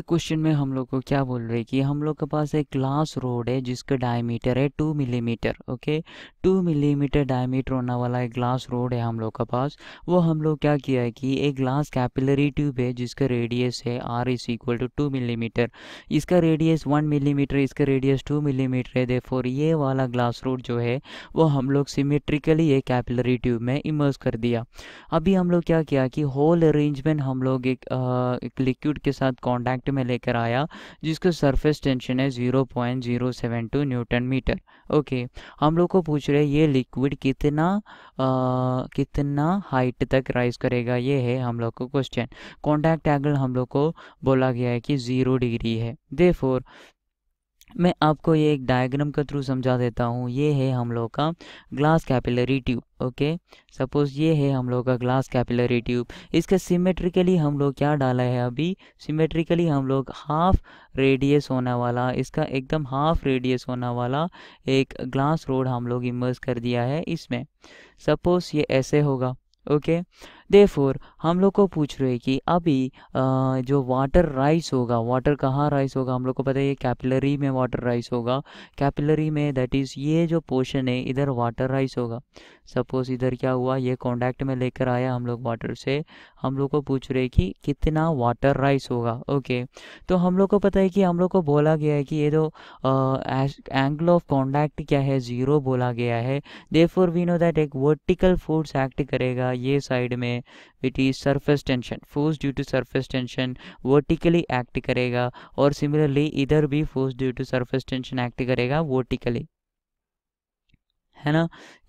Next question में हम लोग को क्या बोल रहे हैं कि हम लोग के पास एक ग्लास रोड है जिसका डायमीटर है two millimetre okay two millimetre diameter होने वाला एक ग्लास रोड है हम लोग के पास वो हम लोग क्या किया है कि एक ग्लास कैपिलरी ट्यूब है जिसका रेडियस है R is equal to two millimetre इसका रेडियस वन मिलीमीटर इसका रेडियस टू मिलीमीटर है देफोर ये वाला ग्लास रोड जो है वो हम लोग सिमेट्रिकली ये कैपिलरी ट्यूब में इमर्स कर दिया अभी हम लोग क्या किया कि होल अरेंजमेंट हम लोग एक, एक लिक्विड के साथ कॉन्टैक्ट प्रोडक्ट में लेकर आया जिसका सरफेस टेंशन है zero point zero seven two newton metre okay हम लोग को पूछ रहे हैं ये लिक्विड कितना आ, कितना हाइट तक राइज करेगा ये है हम लोग को क्वेश्चन कॉन्टैक्ट एंगल हम लोग को बोला गया है कि ज़ीरो डिग्री है दे मैं आपको ये एक डायग्राम के थ्रू समझा देता हूँ ये है हम लोग का glass capillary tube okay suppose ये है हम लोग का ग्लास कैपिलरी ट्यूब इसके सिमेट्रिकली हम लोग क्या डाला है अभी सिमेट्रिकली हम लोग हाफ रेडियस होने वाला इसका एकदम हाफ रेडियस होने वाला एक ग्लास रोड हम लोग इमर्ज कर दिया है इसमें सपोज ये ऐसे होगा ओके okay? फोर हम लोग को पूछ रहे कि अभी आ, जो वाटर राइस होगा वाटर कहाँ राइस होगा हम लोग को पता है कैपिलरी में वाटर राइस होगा कैपिलरी में दैट इज़ ये जो पोर्शन है इधर वाटर राइस होगा सपोज इधर क्या हुआ ये कॉन्टैक्ट में लेकर आया हम लोग वाटर से हम लोग को पूछ रहे कि कितना वाटर राइस होगा ओके तो हम लोग को पता है कि हम लोग को बोला गया है कि ये जो एंगल ऑफ कॉन्टैक्ट क्या है ज़ीरो बोला गया है देफोर वी नो दैट एक वर्टिकल फोर्स एक्ट करेगा ये साइड में में which is surface tension force due to surface tension vertically act करेगा और सिमिलरली इधर भी force due to surface tension act करेगा वर्टिकली है ना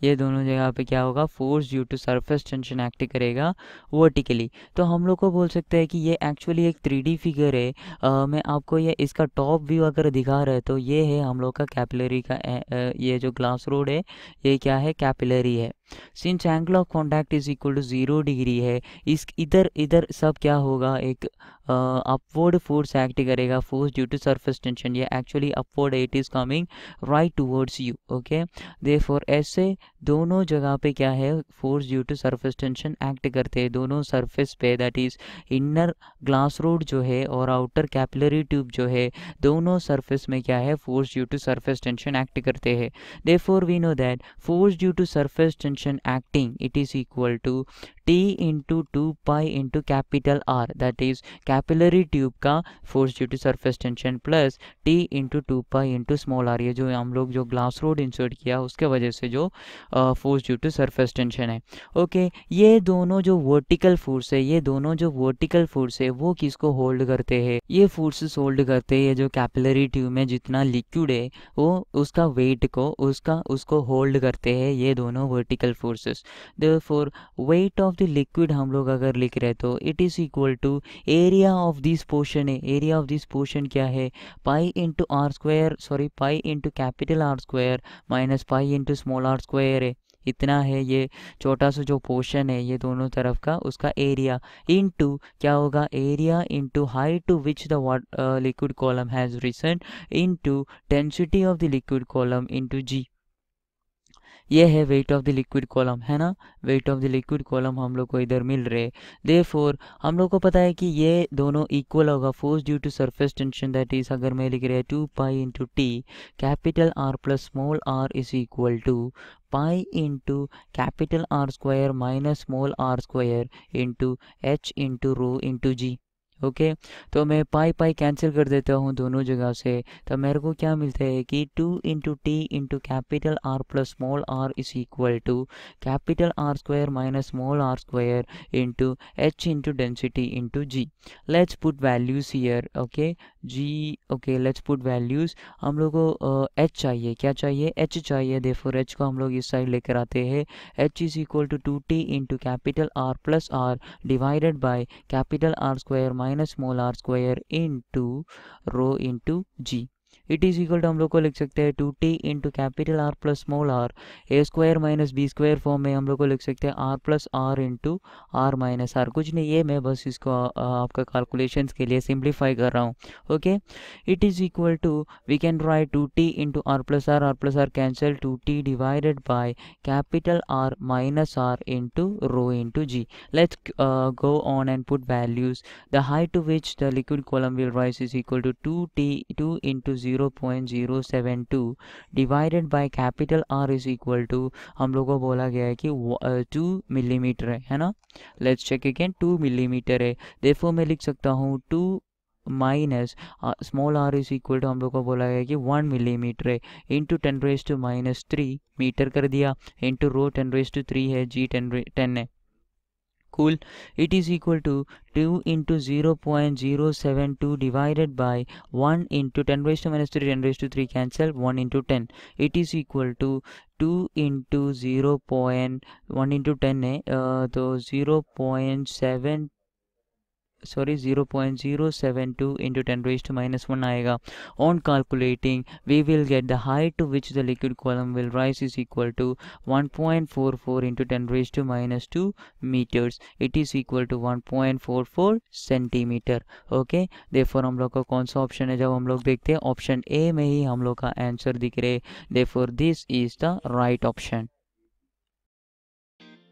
ये दोनों जगह पे क्या होगा force due to surface tension act करेगा वर्टिकली तो हम लोग को बोल सकते हैं कि ये एक्चुअली एक थ्री फिगर है आ, मैं आपको ये इसका टॉप व्यू अगर दिखा रहा है तो ये है हम लोग का कैपिलरी का ए, ए, ये जो ग्लास रोड है ये क्या है कैपिलरी है since angle of contact is equal to zero degree है इस इधर इधर सब क्या होगा एक अपवर्ड फोर्स एक्ट करेगा force due to surface tension या actually upward it is coming right towards you okay therefore ऐसे दोनों जगह पे क्या है force due to surface tension act करते हैं दोनों सर्फेस पे that is inner glass rod जो है और आउटर कैपलरी ट्यूब जो है दोनों सर्फेस में क्या है force due to surface tension act करते हैं therefore we know that force due to surface tension acting it is equal to T into two pi into capital R that is capillary tube का force due to surface tension plus T into two pi into small R ये जो हम लोग जो glass rod insert किया उसके वजह से जो force due to surface tension है ओके ये दोनों जो वर्टिकल फोर्स है ये दोनों जो वर्टिकल फोर्स है वो किसको होल्ड करते हैं ये फोर्सेस होल्ड करते हैं जो कैपिलरी ट्यूब में जितना लिक्विड है वो उसका वेट को उसका उसको होल्ड करते हैं ये दोनों vertical forces therefore weight of of the liquid हम लोग अगर लिख रहे तो it is equal to area of this portion है एरिया ऑफ दिस पोर्शन क्या है pi into R square sorry pi into capital R square minus pi into small R square है इतना है ये छोटा सा जो पोर्शन है ये दोनों तरफ का उसका एरिया इनटू क्या होगा area into height to which the liquid column has risen into density of the liquid column into G ये है weight of the liquid column है ना weight of the liquid column हम लोग को इधर मिल रहे दे फोर हम लोग को पता है कि ये दोनों इक्वल होगा force due to surface tension that is अगर मैं लिख रहा two pi into T capital R plus small R is equal to pi into capital R square minus small R square into H into rho into G okay तो मैं पाई pi cancel कर देता हूँ दोनों जगह से तो मेरे को क्या मिलता है कि two into T into capital R plus small R is equal to capital R square minus small R square into H into density into G let's put values here okay जी ओके लेट्स पुट वैल्यूज हम लोग को H चाहिए क्या चाहिए H चाहिए देफोर H को हम लोग इस साइड लेकर आते हैं H is equal to two T into capital R plus R divided by capital R square minus minus molar square into rho into g it is equal to हम लोग को लिख सकते हैं two T into capital R plus small R A square minus B square form में हम लोग को लिख सकते हैं R plus R into R minus R कुछ नहीं ये मैं बस इसको आ, आ, आपका कैलकुलेशन के लिए सिंप्लीफाई कर रहा हूँ okay it is equal to we can write two T into R plus R R plus R cancel two T divided by capital R minus R into rho into G let's go on and put values the height to which the liquid column will rise is equal to two T two into zero 0.072 divided by capital R is equal to हम लोग को बोला गया है कि to millimetre है है ना let's check again two millimetre है देखो मैं लिख सकता हूँ two minus small R is equal to हम लोग को बोला गया कि वन मिलीमीटर है into ten raise to minus three metre कर दिया into rho ten raise to three है जी टेन टेन है cool it is equal to 2 into 0 0.072 divided by 1 into 10 raised to minus 3 10 raised to 3 cancel 1 into 10 it is equal to 2 into 0 0.1 into 10 है eh, तो uh, 0.7 sorry 0.072 into 10 raised to minus 1 aega. on calculating we will get the height to which the liquid column will rise is equal to 1.44 into 10 raised to minus 2 meters it is equal to 1.44 centimeter. Okay, therefore, हम लोग का Option सा is है जब हम लोग देखते हैं ऑप्शन ए में ही हम लोग का आंसर दिख रहे देफोर दिस इज